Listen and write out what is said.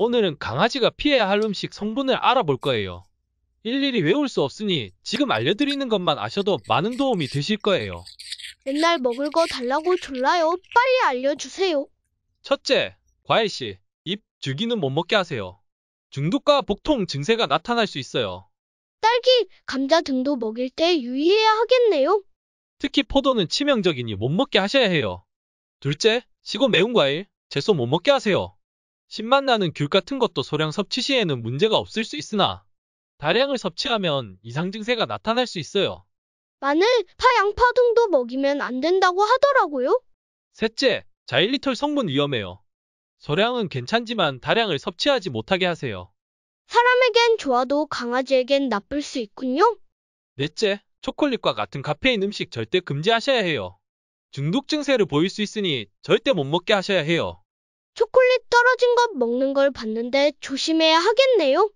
오늘은 강아지가 피해야 할 음식 성분을 알아볼 거예요. 일일이 외울 수 없으니 지금 알려드리는 것만 아셔도 많은 도움이 되실 거예요. 맨날 먹을 거 달라고 졸라요. 빨리 알려주세요. 첫째, 과일씨, 입, 즐기는못 먹게 하세요. 중독과 복통 증세가 나타날 수 있어요. 딸기, 감자 등도 먹일 때 유의해야 하겠네요. 특히 포도는 치명적이니 못 먹게 하셔야 해요. 둘째, 시고 매운 과일, 채소 못 먹게 하세요. 신맛 나는 귤 같은 것도 소량 섭취 시에는 문제가 없을 수 있으나 다량을 섭취하면 이상 증세가 나타날 수 있어요. 마늘, 파, 양파 등도 먹이면 안 된다고 하더라고요. 셋째, 자일리톨 성분 위험해요. 소량은 괜찮지만 다량을 섭취하지 못하게 하세요. 사람에겐 좋아도 강아지에겐 나쁠 수 있군요. 넷째, 초콜릿과 같은 카페인 음식 절대 금지하셔야 해요. 중독 증세를 보일 수 있으니 절대 못 먹게 하셔야 해요. 초콜릿 떨어진 것 먹는 걸 봤는데 조심해야 하겠네요.